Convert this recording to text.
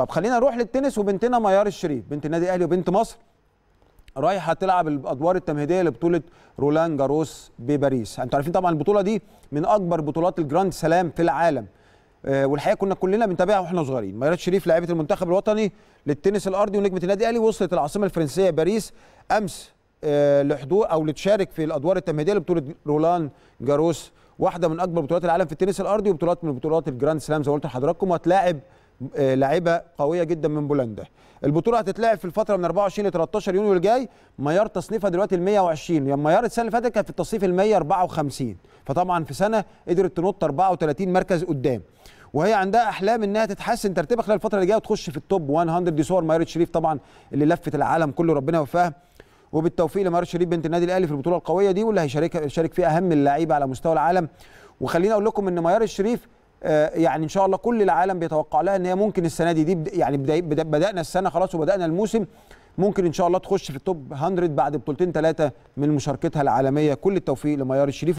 طب خلينا نروح للتنس وبنتنا ميار الشريف بنت النادي الاهلي وبنت مصر رايحه تلعب الادوار التمهيديه لبطوله رولان جاروس بباريس انتوا عارفين طبعا البطوله دي من اكبر بطولات الجراند سلام في العالم آه والحقيقه كنا كلنا بنتابعها واحنا صغيرين ميرات شريف لعيبه المنتخب الوطني للتنس الارضي ونجمه النادي الاهلي وصلت العاصمه الفرنسيه باريس امس آه لحضور او لتشارك في الادوار التمهيديه لبطوله رولان جاروس واحده من اكبر بطولات العالم في التنس الارضي وبطولات من بطولات الجراند سلام زي ما قلت لحضراتكم وهتلاعب آه، لاعيبه قويه جدا من بولندا البطوله هتتلعب في الفتره من 24 ل 13 يونيو الجاي معيار تصنيفها دلوقتي ال 120 يعني معيار السنه اللي فاتت كان في التصنيف ال 154 فطبعا في سنه قدرت تنط 34 مركز قدام وهي عندها احلام انها تتحسن ترتيبها خلال الفتره اللي جايه وتخش في التوب 100 دي صور ميريت شريف طبعا اللي لفت العالم كله ربنا يوفقها وبالتوفيق لميريت شريف بنت النادي الاهلي في البطوله القويه دي واللي هيشارك شارك فيها اهم اللعيبه على مستوى العالم وخليني اقول لكم ان ميار الشريف آه، يعني ان شاء الله كل العالم بيتوقع لها ان هي ممكن السنه دي دي يعني بدانا السنه خلاص وبدانا الموسم ممكن ان شاء الله تخش في التوب 100 بعد بطولتين ثلاثه من مشاركتها العالميه كل التوفيق لميار الشريف